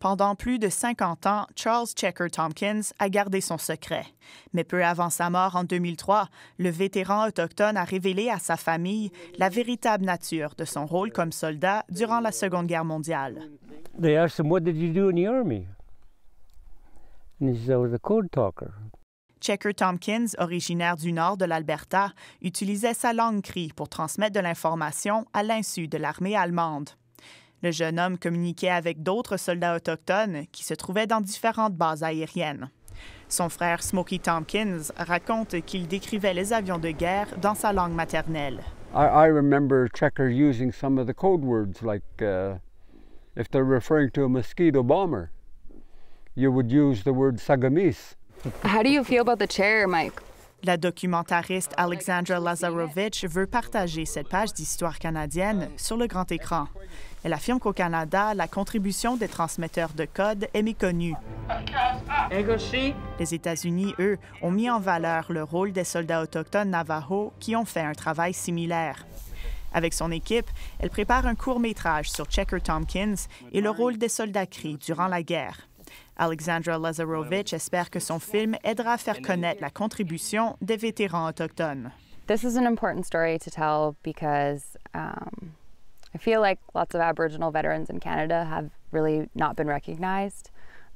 Pendant plus de 50 ans, Charles Checker Tompkins a gardé son secret. Mais peu avant sa mort en 2003, le vétéran autochtone a révélé à sa famille la véritable nature de son rôle comme soldat durant la Seconde Guerre mondiale. Checker Tompkins, originaire du nord de l'Alberta, utilisait sa langue cri pour transmettre de l'information à l'insu de l'armée allemande. Le jeune homme communiquait avec d'autres soldats autochtones qui se trouvaient dans différentes bases aériennes. Son frère Smokey Tompkins raconte qu'il décrivait les avions de guerre dans sa langue maternelle. I, I remember Checker using some of the code words, like uh, if they're referring to a mosquito bomber, you would use the word sagamis. How do you feel about the chair, Mike? La documentariste Alexandra Lazarovitch veut partager cette page d'histoire canadienne sur le grand écran. Elle affirme qu'au Canada, la contribution des transmetteurs de code est méconnue. Les États-Unis, eux, ont mis en valeur le rôle des soldats autochtones Navajo qui ont fait un travail similaire. Avec son équipe, elle prépare un court métrage sur Checker Tompkins et le rôle des soldats cris durant la guerre. Alexandra Lazarovitch espère que son film aidera à faire connaître la contribution des vétérans autochtones. This is an important story to tell because um, I feel like lots of Aboriginal veterans in Canada have really not been recognized.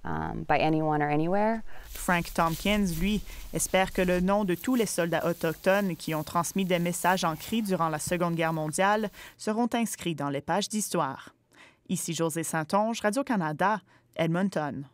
Um, by anyone or anywhere. Frank Tompkins, lui, espère que le nom de tous les soldats autochtones qui ont transmis des messages en cri durant la Seconde Guerre mondiale seront inscrits dans les pages d'histoire. Ici José Saintonge, Radio-Canada, Edmonton.